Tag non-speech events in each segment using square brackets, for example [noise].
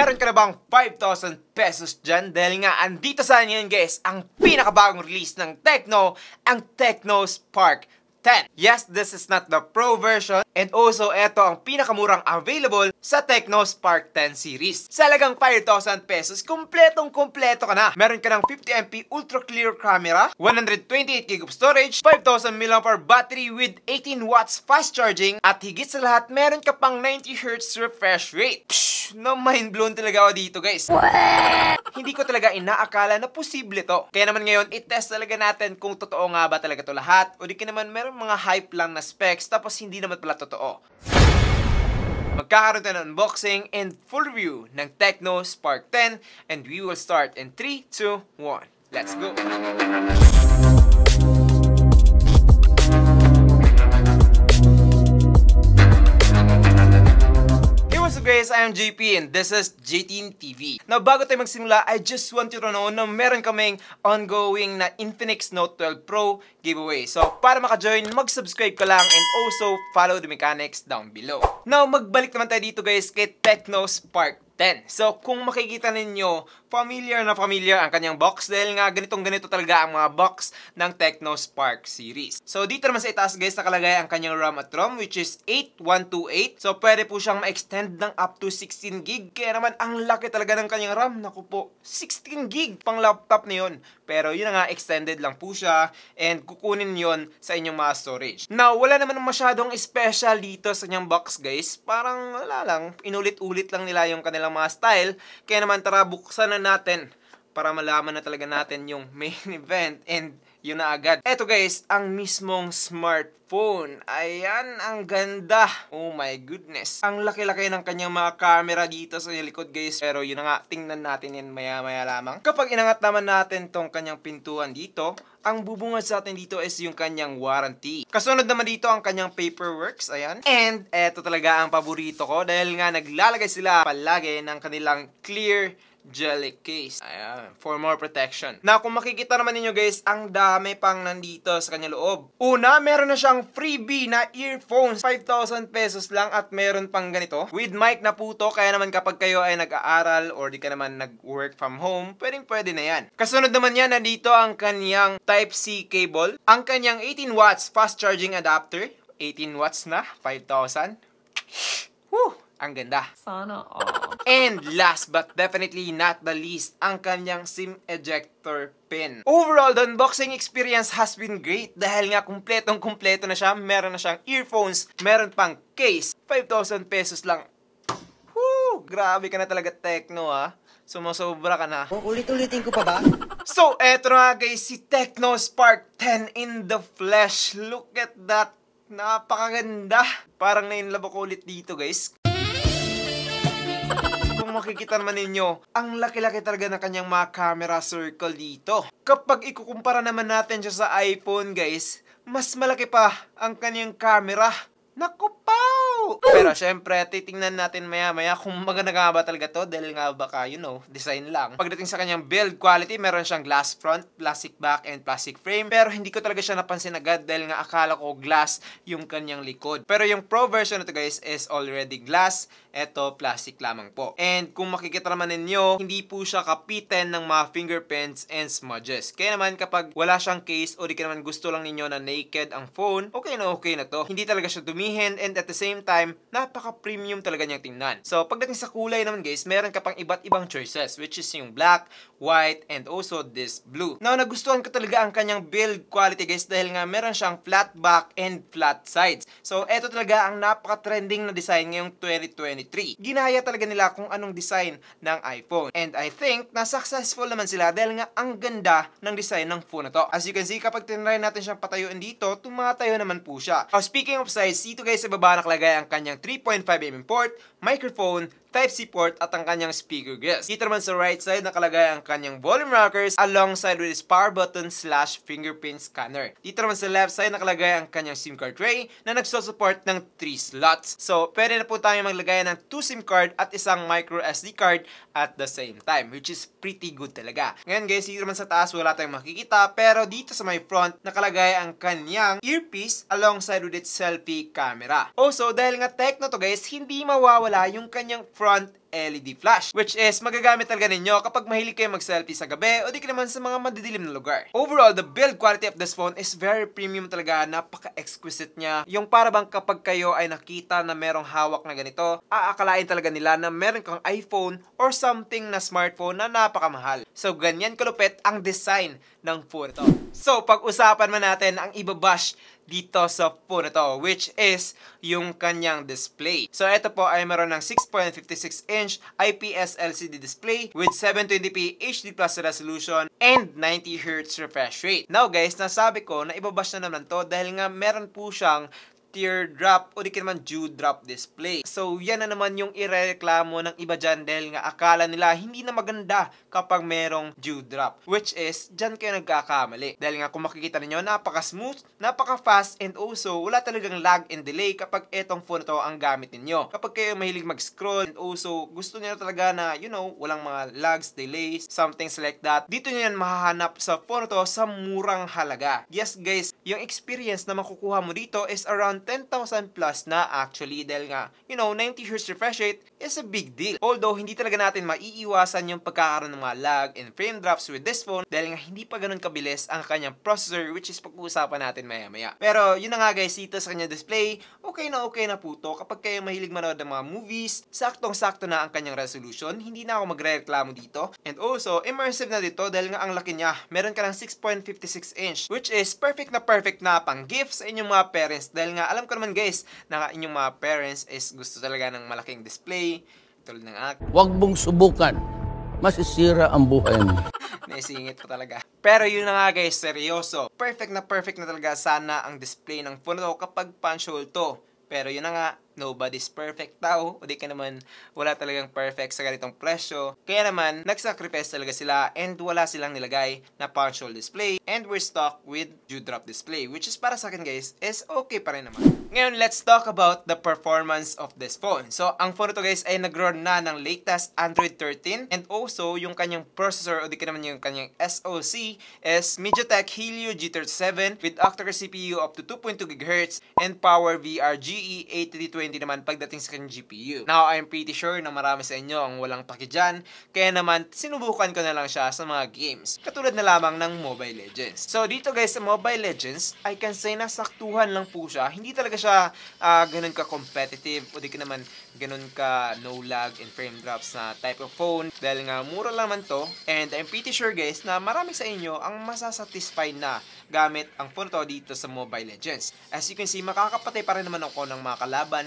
meron ka na bang 5,000 pesos dyan? Dahil nga, andito sa ngayon guys, ang pinakabagong release ng Tecno, ang Tecno Spark 10. Yes, this is not the Pro version and also ito ang pinakamurang available sa Tecno Spark 10 series. Sa halagang 5,000 pesos, kumpletong kumpleto ka na. Meron ka ng 50MP ultra clear camera, 128GB of storage, 5,000 mAh battery with 18 watts fast charging at higit sa lahat meron ka pang 90Hz refresh rate. Psh! no mind blown talaga ako dito guys. Hindi ko talaga inaakala na posible to. Kaya naman ngayon, itest talaga natin kung totoo nga ba talaga to lahat o di ka naman meron mga hype lang na specs tapos hindi naman pala totoo. Magkakaroon tayo ng unboxing and full review ng Tecno Spark 10 and we will start in 3, 2, 1. Let's go! I am JP and this is JTN TV. Now bago tayo magsimula, I just want you to know na meron kaming ongoing na Infinix Note 12 Pro giveaway. So para maka-join, mag-subscribe ka lang and also follow the mechanics down below. Now magbalik naman tayo dito guys kay Techno Spark 10. So, kung makikita ninyo, familiar na familiar ang kanyang box dahil nga ganitong ganito talaga ang mga box ng Tecno Spark series. So dito naman sa itaas guys nakalagay ang kanyang RAM at ROM which is 8128. So pwede po siyang ma-extend ng up to 16 gig. Kaya naman ang laki talaga ng kanyang RAM. Naku po, 16 gig pang laptop na yun. Pero yun nga, extended lang po siya and kukunin yon sa inyong mga storage. Now, wala naman masyadong special dito sa inyong box guys. Parang wala lang, inulit-ulit lang nila yung kanilang mga style. Kaya naman tara buksan na panoorin natin para malaman na talaga natin yung main [laughs] event and yun na agad. Eto guys, ang mismong Smart phone. Ayan, ang ganda. Oh my goodness. Ang laki-laki ng kanyang mga camera dito sa likod guys. Pero yun nga, tingnan natin yan maya-maya lamang. Kapag inangat naman natin tong kanyang pintuan dito, ang bubungad sa atin dito is yung kanyang warranty. Kasunod naman dito ang kanyang paperworks, ayan. And eto talaga ang paborito ko dahil nga naglalagay sila palagi ng kanilang clear jelly case. Ayan, for more protection. Na kung makikita naman ninyo guys, ang dami pang nandito sa kanya loob. Una, meron na siyang ng freebie na earphones. 5,000 pesos lang at meron pang ganito. With mic na puto, kaya naman kapag kayo ay nag-aaral or di ka naman nag-work from home, pwedeng pwede na yan. Kasunod naman yan, nandito ang kanyang Type-C cable, ang kanyang 18 watts fast charging adapter, 18 watts na, 5,000. Whew! Ang ganda. Sana all. And last but definitely not the least, ang kanyang SIM ejector pin. Overall, the unboxing experience has been great dahil nga kumpletong-kumpleto na siya. Meron na siyang earphones, meron pang case. 5,000 pesos lang. Woo! Grabe ka na talaga, Tekno, ah. Sumasobra ka na. Kung ulit-ulitin ko pa ba? So, eto na guys, si Tecno Spark 10 in the flesh. Look at that. Napakaganda. Parang nainlove ako ulit dito guys. Kung makikita naman ninyo, ang laki-laki talaga ng kanyang mga camera circle dito. Kapag ikukumpara naman natin siya sa iPhone guys, mas malaki pa ang kanyang camera. Naku pa! Woo! Pero syempre, titingnan natin maya-maya kung maganda ba talaga to dahil nga baka, you know, design lang. Pagdating sa kanyang build quality, meron siyang glass front, plastic back, and plastic frame. Pero hindi ko talaga siya napansin agad dahil nga akala ko glass yung kanyang likod. Pero yung pro version nito guys is already glass. Ito, plastic lamang po. And kung makikita naman ninyo, hindi po siya kapitan ng mga fingerprints and smudges. Kaya naman kapag wala siyang case o di ka naman gusto lang ninyo na naked ang phone, okay na okay na to. Hindi talaga siya dumihin and at the same time, time, napaka-premium talaga niyang tingnan. So, pagdating sa kulay naman guys, meron ka pang iba't ibang choices, which is yung black, white, and also this blue. Now, nagustuhan ko talaga ang kanyang build quality guys dahil nga meron siyang flat back and flat sides. So, eto talaga ang napaka-trending na design ngayong 2023. Ginaya talaga nila kung anong design ng iPhone. And I think na successful naman sila dahil nga ang ganda ng design ng phone na to. As you can see, kapag tinry natin siyang patayuan dito, tumatayo naman po siya. Now, speaking of size, dito guys sa baba nakalagay ang kanyang 3.5mm port, microphone, Type-C port at ang kanyang speaker grill. Dito naman sa right side, nakalagay ang kanyang volume rockers alongside with its power button slash fingerprint scanner. Dito naman sa left side, nakalagay ang kanyang SIM card tray na nagsusupport ng 3 slots. So, pwede na po tayo maglagay ng 2 SIM card at isang micro SD card at the same time, which is pretty good talaga. Ngayon guys, dito naman sa taas wala tayong makikita, pero dito sa may front, nakalagay ang kanyang earpiece alongside with its selfie camera. Also, dahil nga tech na to guys, hindi mawawala yung kanyang front LED flash, which is magagamit talaga ninyo kapag mahilig kayo mag-selfie sa gabi o di ka naman sa mga madidilim na lugar. Overall, the build quality of this phone is very premium talaga, napaka-exquisite niya. Yung para bang kapag kayo ay nakita na merong hawak na ganito, aakalain talaga nila na meron kang iPhone or something na smartphone na napakamahal. So, ganyan kalupit ang design ng phone ito. So, pag-usapan man natin ang ibabash dito sa phone na to, which is yung kanyang display. So ito po ay meron ng 6.56 inch IPS LCD display with 720p HD plus resolution and 90Hz refresh rate. Now guys, nasabi ko na ibabash na naman to dahil nga meron po siyang teardrop o di naman dewdrop display. So yan na naman yung ireklamo ng iba dyan dahil nga akala nila hindi na maganda kapag merong dewdrop. Which is, dyan kayo nagkakamali. Dahil nga kung makikita ninyo, napaka-smooth, napaka-fast, and also wala talagang lag and delay kapag etong phone to ang gamit ninyo. Kapag kayo mahilig mag-scroll and also gusto niyo talaga na, you know, walang mga lags, delays, something like that, dito nyo yan mahahanap sa phone to sa murang halaga. Yes guys, yung experience na makukuha mo dito is around around 10,000 plus na actually dahil nga, you know, 90 Hz refresh rate is a big deal. Although, hindi talaga natin maiiwasan yung pagkakaroon ng mga lag and frame drops with this phone dahil nga hindi pa ganun kabilis ang kanyang processor which is pag-uusapan natin maya-maya. Pero, yun na nga guys, dito sa kanyang display, okay na okay na po to. Kapag kayo mahilig manood ng mga movies, saktong-sakto na ang kanyang resolution. Hindi na ako magre-reklamo dito. And also, immersive na dito dahil nga ang laki niya. Meron ka ng 6.56 inch which is perfect na perfect na pang gift sa inyong mga parents dahil nga alam ko naman guys, na inyong mga parents is gusto talaga ng malaking display, tulad ng akin. Huwag mong subukan. Masisira ang buhay mo. [laughs] Naisingit ko talaga. Pero yun na nga guys, seryoso. Perfect na perfect na talaga sana ang display ng phone ko kapag punch hole to. Pero yun na nga, nobody's perfect tao, o di ka naman wala talagang perfect sa ganitong presyo. Kaya naman, nagsacrifice talaga sila and wala silang nilagay na partial display and we're stuck with dewdrop display, which is para sa akin guys, is okay pa rin naman. Ngayon, let's talk about the performance of this phone. So, ang phone to guys ay nag-run na ng latest Android 13 and also yung kanyang processor o di ka naman yung kanyang SoC is MediaTek Helio G37 with octa-core CPU up to 2.2 GHz and power VRGE 8320 hindi naman pagdating sa kanyang GPU. Now, I'm pretty sure na marami sa inyo ang walang paki dyan, kaya naman sinubukan ko na lang siya sa mga games, katulad na lamang ng Mobile Legends. So dito guys, sa Mobile Legends, I can say na saktuhan lang po siya. Hindi talaga siya uh, ganun ka-competitive o di ka naman ganun ka no lag and frame drops na type of phone dahil nga mura lang man to and I'm pretty sure guys na marami sa inyo ang masasatisfy na gamit ang phone to dito sa Mobile Legends. As you can see, makakapatay pa rin naman ako ng mga kalaban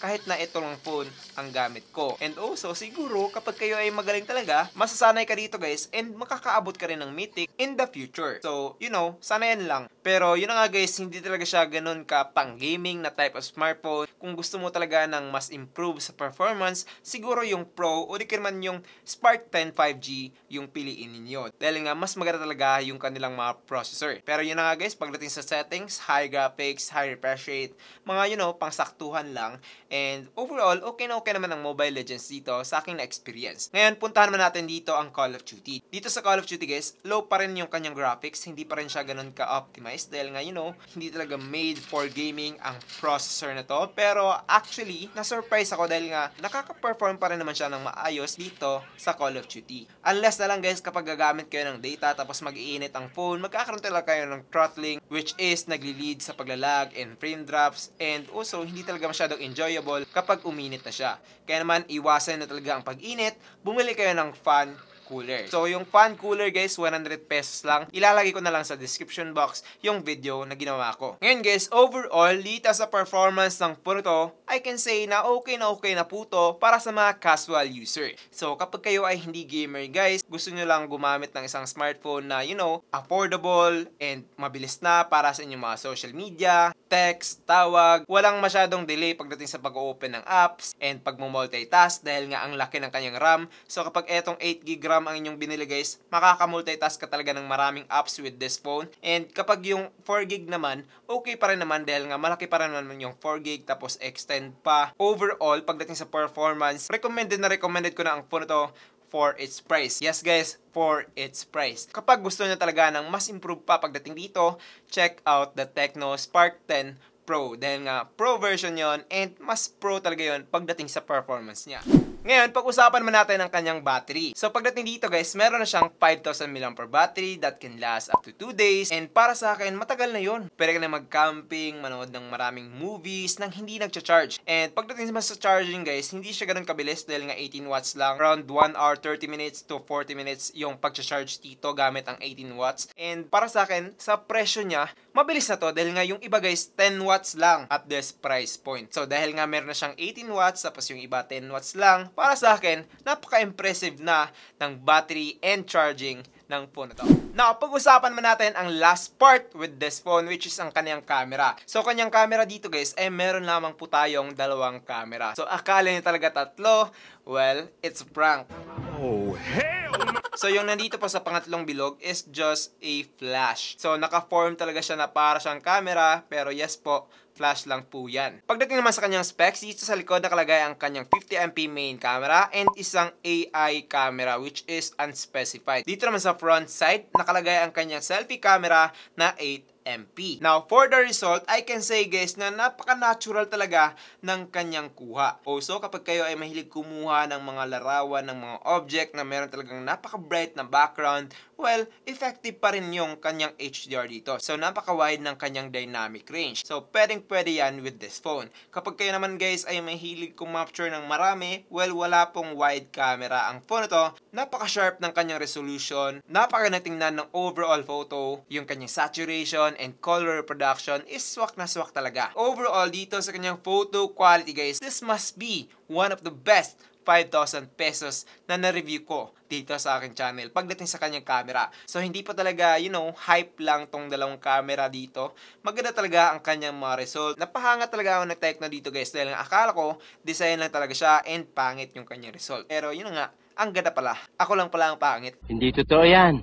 kahit na ito lang phone ang gamit ko. And also, siguro, kapag kayo ay magaling talaga, masasanay ka dito guys and makakaabot ka rin ng mythic in the future. So, you know, sana yan lang. Pero, yun na nga guys, hindi talaga siya ganun ka pang gaming na type of smartphone. Kung gusto mo talaga ng mas improve sa performance, siguro yung Pro o di man yung Spark 10 5G yung piliin ninyo. Dahil nga, mas maganda talaga yung kanilang mga processor. Pero yun na nga guys, pagdating sa settings, high graphics, high refresh rate, mga you know, pangsaktuhan lang. And overall, okay na okay naman ang Mobile Legends dito sa aking na-experience. Ngayon, puntahan naman natin dito ang Call of Duty. Dito sa Call of Duty guys, low pa rin yung kanyang graphics, hindi pa rin siya ganun ka-optimized dahil nga you know, hindi talaga made for gaming ang processor na to. Pero actually, na-surprise ako dahil nga nakaka-perform pa rin naman siya ng maayos dito sa Call of Duty. Unless na lang guys, kapag gagamit kayo ng data tapos mag-iinit ang phone, magkakaroon talaga kayo ng throttling which is nagli-lead sa paglalag and frame drops and also hindi talaga masyadong enjoy reliable kapag uminit na siya. Kaya naman, iwasan na talaga ang pag-init, bumili kayo ng fan cooler. So, yung fan cooler guys, 100 pesos lang. Ilalagay ko na lang sa description box yung video na ginawa ko. Ngayon guys, overall, dita sa performance ng phone to, I can say na okay na okay na puto para sa mga casual user. So, kapag kayo ay hindi gamer guys, gusto nyo lang gumamit ng isang smartphone na, you know, affordable and mabilis na para sa inyong mga social media, text, tawag, walang masyadong delay pagdating sa pag-open ng apps and pag-multitask dahil nga ang laki ng kanyang RAM. So, kapag etong 8GB RAM RAM ang inyong binili guys, makaka-multitask ka talaga ng maraming apps with this phone. And kapag yung 4GB naman, okay pa rin naman dahil nga malaki pa rin naman yung 4GB tapos extend pa. Overall, pagdating sa performance, recommended na recommended ko na ang phone to for its price. Yes guys, for its price. Kapag gusto niya talaga ng mas improve pa pagdating dito, check out the Tecno Spark 10 Pro. Dahil nga, pro version yon and mas pro talaga yon pagdating sa performance niya. Ngayon, pag-usapan naman natin ang kanyang battery. So pagdating dito guys, meron na siyang 5,000 mAh battery that can last up to 2 days. And para sa akin, matagal na yon. Pwede ka na mag-camping, manood ng maraming movies nang hindi nagcha-charge. And pagdating naman sa charging guys, hindi siya ganun kabilis dahil nga 18 watts lang. Around 1 hour 30 minutes to 40 minutes yung pag-charge dito gamit ang 18 watts. And para sa akin, sa presyo niya, mabilis na to dahil nga yung iba guys 10 watts lang at this price point. So dahil nga meron na siyang 18 watts tapos yung iba 10 watts lang, para sa akin napaka-impressive na ng battery and charging ng phone na to. Now, pag-usapan man natin ang last part with this phone which is ang kanyang camera. So, kanyang camera dito guys ay eh, meron lamang po tayong dalawang camera. So, akala niya talaga tatlo. Well, it's prank. Oh, hell no! So, yung nandito pa sa pangatlong bilog is just a flash. So, naka-form talaga siya na para siyang camera, pero yes po, flash lang po yan. Pagdating naman sa kanyang specs, dito sa likod nakalagay ang kanyang 50MP main camera and isang AI camera which is unspecified. Dito naman sa front side, nakalagay ang kanyang selfie camera na 8 MP. Now, for the result, I can say guys na napaka-natural talaga ng kanyang kuha. Also, kapag kayo ay mahilig kumuha ng mga larawan, ng mga object na meron talagang napaka-bright na background, well, effective pa rin yung kanyang HDR dito. So, napaka-wide ng kanyang dynamic range. So, pwedeng-pwede yan with this phone. Kapag kayo naman guys ay mahilig kumapture ng marami, well, wala pong wide camera ang phone ito. Napaka-sharp ng kanyang resolution, napaka natingnan ng overall photo, yung kanyang saturation, and color reproduction is swak na swak talaga. Overall, dito sa kanyang photo quality guys, this must be one of the best 5,000 pesos na na-review ko dito sa akin channel pagdating sa kanyang camera. So, hindi pa talaga, you know, hype lang tong dalawang camera dito. Maganda talaga ang kanyang mga result. Napahanga talaga ako ng Tecno dito guys dahil akala ko, design lang talaga siya and pangit yung kanyang result. Pero, yun nga, ang ganda pala. Ako lang pala ang pangit. Hindi totoo yan.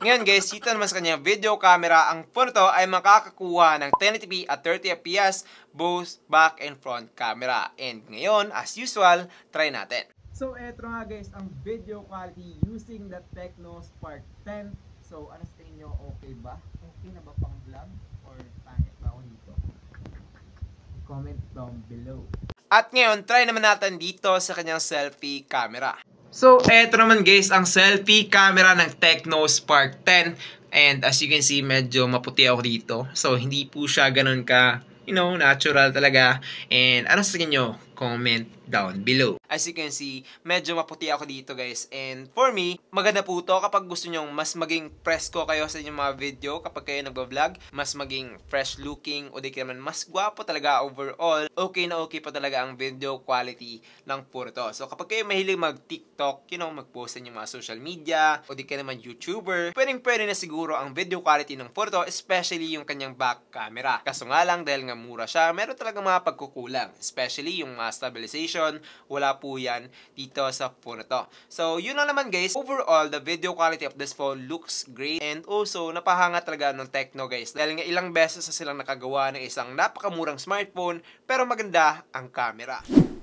Ngayon guys, dito naman sa kanyang video camera, ang phone to ay makakakuha ng 1080p at 30fps both back and front camera. And ngayon, as usual, try natin. So eto nga guys, ang video quality using the Tecno Spark 10. So ano sa inyo, okay ba? Okay na ba pang vlog? Or pangit ba ako dito? Comment down below. At ngayon, try naman natin dito sa kanyang selfie camera. So, eto naman guys, ang selfie camera ng Tecno Spark 10. And as you can see, medyo maputi ako dito. So, hindi po siya ganun ka, you know, natural talaga. And ano sa inyo? comment down below. As you can see, medyo maputi ako dito guys. And for me, maganda po to kapag gusto nyong mas maging presko kayo sa inyong mga video kapag kayo nag-vlog, mas maging fresh looking o di naman mas gwapo talaga overall. Okay na okay pa talaga ang video quality ng puro So kapag kayo mahilig mag TikTok, you know, mag-post sa inyong mga social media o di ka naman YouTuber, pwedeng pwede na siguro ang video quality ng puro especially yung kanyang back camera. Kaso nga lang dahil nga mura siya, meron talaga mga pagkukulang, especially yung mga stabilization. Wala po yan dito sa phone na to. So, yun lang naman guys. Overall, the video quality of this phone looks great and also napahanga talaga ng Tecno guys. Dahil nga ilang beses na silang nakagawa ng isang napakamurang smartphone pero maganda ang camera.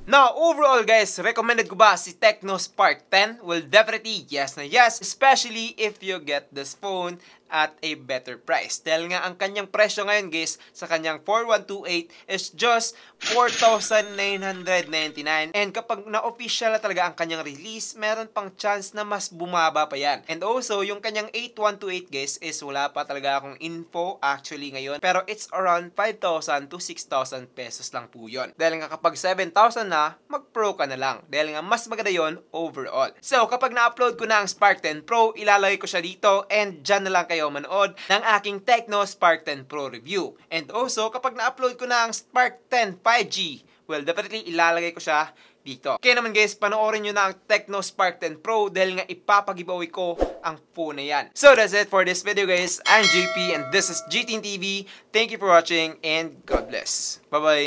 Now, overall guys, recommended ko ba si Tecno Spark 10? Well, definitely yes na yes, especially if you get this phone at a better price. Dahil nga ang kanyang presyo ngayon guys sa kanyang 4128 is just 4,999. And kapag na-official na talaga ang kanyang release, meron pang chance na mas bumaba pa yan. And also, yung kanyang 8128 guys is wala pa talaga akong info actually ngayon. Pero it's around 5,000 to 6,000 pesos lang po yun. Dahil nga kapag 7,000 na, mag-pro ka na lang. Dahil nga mas maganda yon overall. So kapag na-upload ko na ang Spark 10 Pro, ilalagay ko siya dito and dyan na lang kayo kayo manood ng aking Tecno Spark 10 Pro review. And also, kapag na-upload ko na ang Spark 10 5G, well, definitely ilalagay ko siya dito. Okay naman guys, panoorin nyo na ang Tecno Spark 10 Pro dahil nga ipapagibawi ko ang phone na yan. So that's it for this video guys. I'm JP and this is GTN TV. Thank you for watching and God bless. Bye-bye!